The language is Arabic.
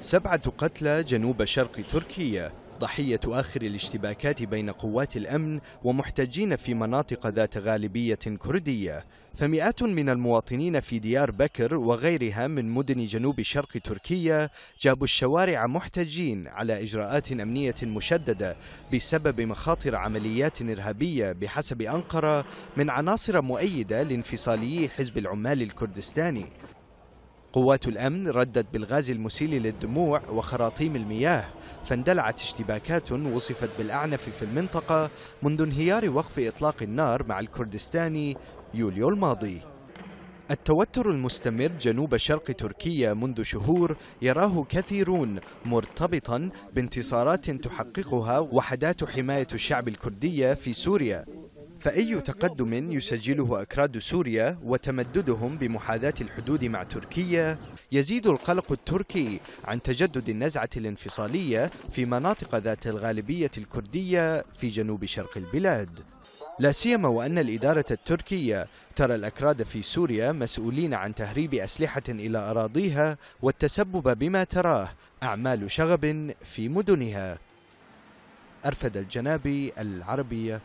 سبعة قتلى جنوب شرق تركيا ضحية آخر الاشتباكات بين قوات الأمن ومحتجين في مناطق ذات غالبية كردية فمئات من المواطنين في ديار بكر وغيرها من مدن جنوب شرق تركيا جابوا الشوارع محتجين على إجراءات أمنية مشددة بسبب مخاطر عمليات إرهابية بحسب أنقرة من عناصر مؤيدة لانفصالي حزب العمال الكردستاني قوات الأمن ردت بالغاز المسيل للدموع وخراطيم المياه فاندلعت اشتباكات وصفت بالأعنف في المنطقة منذ انهيار وقف إطلاق النار مع الكردستاني يوليو الماضي التوتر المستمر جنوب شرق تركيا منذ شهور يراه كثيرون مرتبطا بانتصارات تحققها وحدات حماية الشعب الكردية في سوريا فأي تقدم يسجله أكراد سوريا وتمددهم بمحاذاة الحدود مع تركيا يزيد القلق التركي عن تجدد النزعة الانفصالية في مناطق ذات الغالبية الكردية في جنوب شرق البلاد لا سيما وأن الإدارة التركية ترى الأكراد في سوريا مسؤولين عن تهريب أسلحة إلى أراضيها والتسبب بما تراه أعمال شغب في مدنها أرفد الجنابي العربية